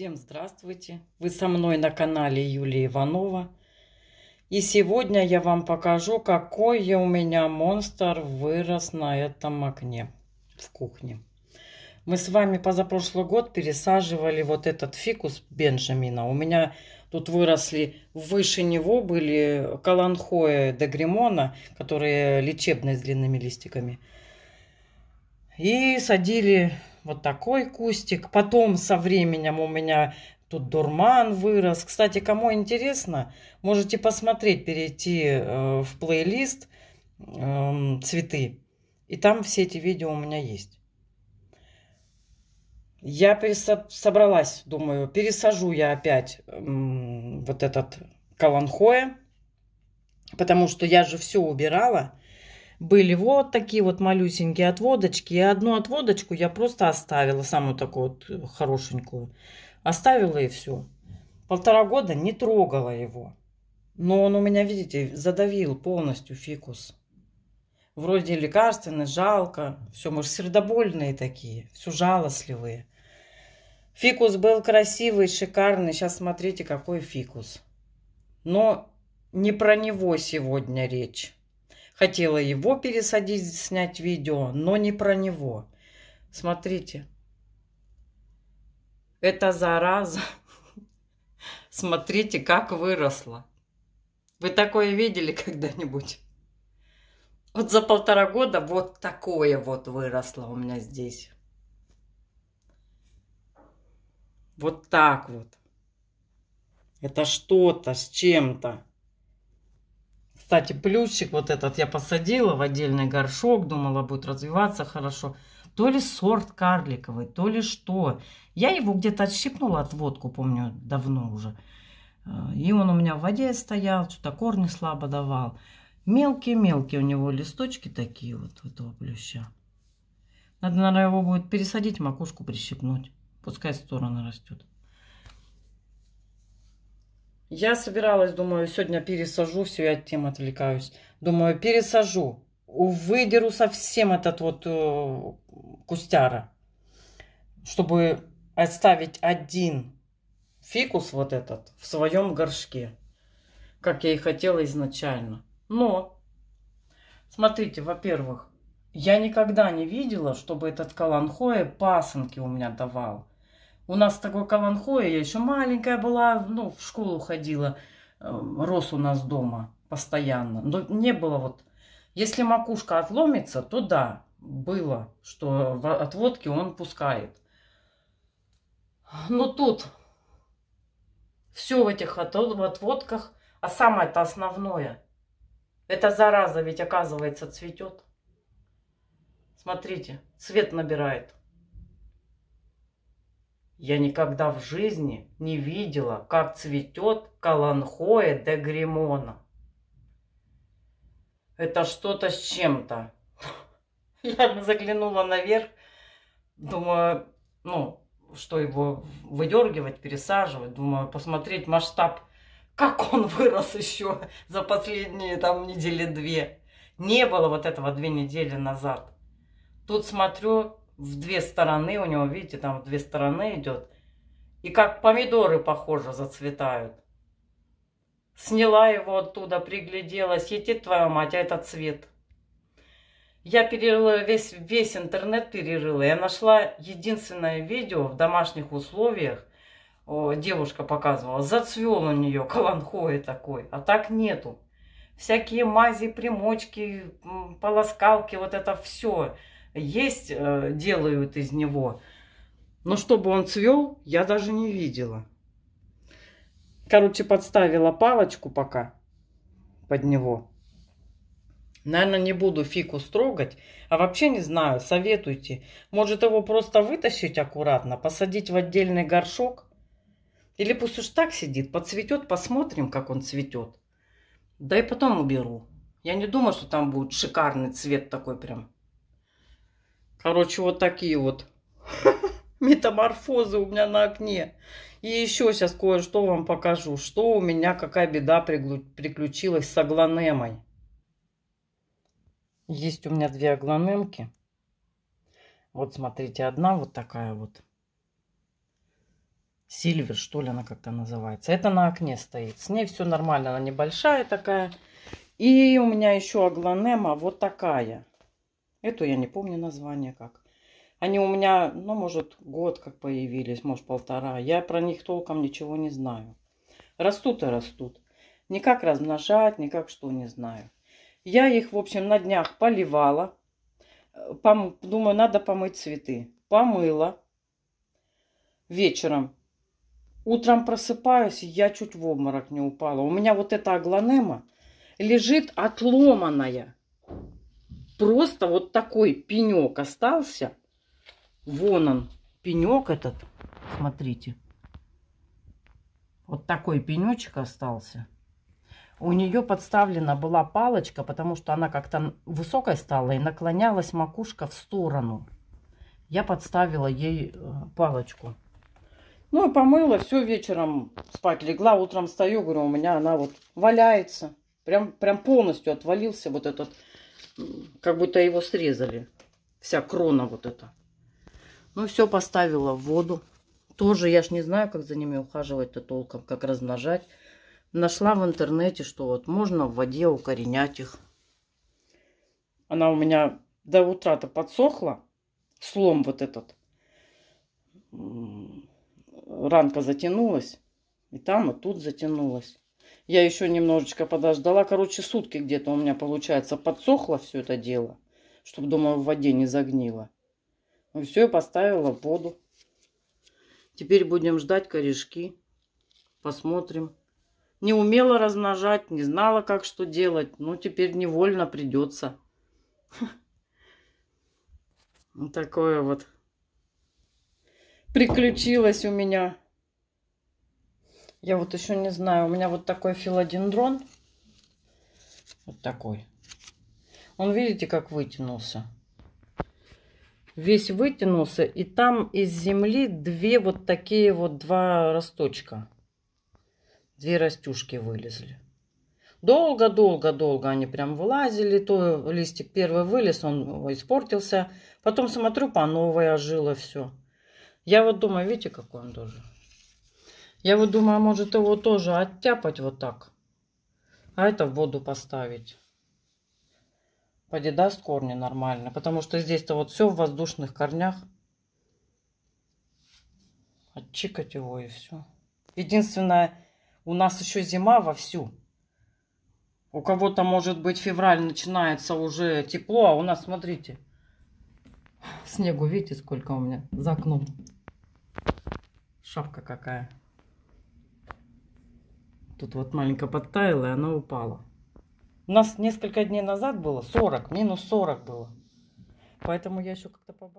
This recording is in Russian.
Всем здравствуйте! Вы со мной на канале Юлия Иванова. И сегодня я вам покажу, какой у меня монстр вырос на этом окне в кухне. Мы с вами позапрошлый год пересаживали вот этот фикус Бенджамина. У меня тут выросли выше него были каланхоя дегримона, которые лечебные с длинными листиками. И садили вот такой кустик. Потом со временем у меня тут дурман вырос. Кстати, кому интересно, можете посмотреть, перейти э, в плейлист э, «Цветы». И там все эти видео у меня есть. Я пересо... собралась, думаю, пересажу я опять э, вот этот каланхоя, потому что я же все убирала были вот такие вот малюсенькие отводочки. И одну отводочку я просто оставила, самую такую вот э, хорошенькую. Оставила и все. Полтора года не трогала его. Но он у меня, видите, задавил полностью фикус. Вроде лекарственный, жалко. Все, мы же сердобольные такие, все жалостливые. Фикус был красивый, шикарный. Сейчас смотрите, какой фикус. Но не про него сегодня речь. Хотела его пересадить, снять видео, но не про него. Смотрите. это зараза. Смотрите, как выросла. Вы такое видели когда-нибудь? Вот за полтора года вот такое вот выросло у меня здесь. Вот так вот. Это что-то с чем-то. Кстати, плющик вот этот я посадила в отдельный горшок, думала, будет развиваться хорошо. То ли сорт карликовый, то ли что. Я его где-то отщипнула от водку, помню, давно уже. Э, и он у меня в воде стоял, что-то корни слабо давал. Мелкие-мелкие у него листочки такие вот у этого плюща. Надо, наверное, его будет пересадить, макушку прищипнуть. Пускай стороны растет. Я собиралась, думаю, сегодня пересажу, все, я от тем отвлекаюсь. Думаю, пересажу, выдеру совсем этот вот э, кустяра, чтобы оставить один фикус вот этот в своем горшке, как я и хотела изначально. Но, смотрите, во-первых, я никогда не видела, чтобы этот каланхоэ пасынки у меня давал. У нас такой каланхоя, я еще маленькая была, ну, в школу ходила, эм, рос у нас дома постоянно. Но не было вот... Если макушка отломится, то да, было, что от водки он пускает. Но тут все в этих отводках, а самое-то основное, эта зараза ведь оказывается цветет. Смотрите, цвет набирает. Я никогда в жизни не видела, как цветет каланхоэ де гримона. Это что-то с чем-то. Я заглянула наверх, думаю, ну, что его выдергивать, пересаживать. Думаю, посмотреть масштаб, как он вырос еще за последние там недели две. Не было вот этого две недели назад. Тут смотрю, в две стороны у него, видите, там в две стороны идет. И как помидоры, похоже, зацветают. Сняла его оттуда, пригляделась. Едет твоя мать, а это цвет. Я перерыла весь, весь интернет, перерыла. Я нашла единственное видео в домашних условиях. О, девушка показывала, зацвел у нее каланхоя такой, а так нету. Всякие мази, примочки, полоскалки, вот это все есть, э, делают из него. Но чтобы он цвел, я даже не видела. Короче, подставила палочку пока под него. Наверное, не буду фику строгать, А вообще не знаю, советуйте. Может его просто вытащить аккуратно, посадить в отдельный горшок? Или пусть уж так сидит, подцветет, посмотрим, как он цветет. Да и потом уберу. Я не думаю, что там будет шикарный цвет такой прям. Короче, вот такие вот метаморфозы у меня на окне. И еще сейчас кое-что вам покажу. Что у меня, какая беда приключилась с аглонемой. Есть у меня две аглонемки. Вот смотрите, одна вот такая вот. Сильвер, что ли она как-то называется. Это на окне стоит. С ней все нормально, она небольшая такая. И у меня еще аглонема вот такая. Эту я не помню название как. Они у меня, ну, может, год как появились, может, полтора. Я про них толком ничего не знаю. Растут и растут. Никак размножать, никак что, не знаю. Я их, в общем, на днях поливала. Э, пом... Думаю, надо помыть цветы. Помыла. Вечером. Утром просыпаюсь, я чуть в обморок не упала. У меня вот эта аглонема лежит отломанная. Просто вот такой пенек остался. Вон он, пенек этот. Смотрите. Вот такой пенечек остался. У нее подставлена была палочка, потому что она как-то высокой стала и наклонялась макушка в сторону. Я подставила ей э, палочку. Ну и помыла, все, вечером спать легла, утром встаю, говорю, у меня она вот валяется. Прям, прям полностью отвалился вот этот как будто его срезали. Вся крона вот эта. Ну, все поставила в воду. Тоже я ж не знаю, как за ними ухаживать-то толком, как размножать. Нашла в интернете, что вот можно в воде укоренять их. Она у меня до утра-то подсохла. Слом вот этот. Ранка затянулась. И там, и тут затянулась. Я еще немножечко подождала. Короче, сутки где-то у меня, получается, подсохло все это дело. Чтобы, думаю, в воде не загнило. Ну, все, поставила в воду. Теперь будем ждать корешки. Посмотрим. Не умела размножать, не знала, как что делать. Ну, теперь невольно придется. Такое вот приключилось у меня. Я вот еще не знаю. У меня вот такой филодендрон. Вот такой. Он, видите, как вытянулся. Весь вытянулся. И там из земли две вот такие вот два росточка. Две растюшки вылезли. Долго-долго-долго они прям вылазили. То листик первый вылез, он испортился. Потом смотрю, по новой ожило все. Я вот думаю, видите, какой он тоже. Я вот думаю, а может его тоже оттяпать вот так. А это в воду поставить. Подедаст корни нормально. Потому что здесь-то вот все в воздушных корнях. Отчикать его и все. Единственное, у нас еще зима вовсю. У кого-то, может быть, февраль начинается уже тепло, а у нас, смотрите, снегу, видите, сколько у меня за окном. Шапка какая. Тут вот маленько подтаяло, и оно упало. У нас несколько дней назад было 40, минус 40 было. Поэтому я еще как-то побаловала.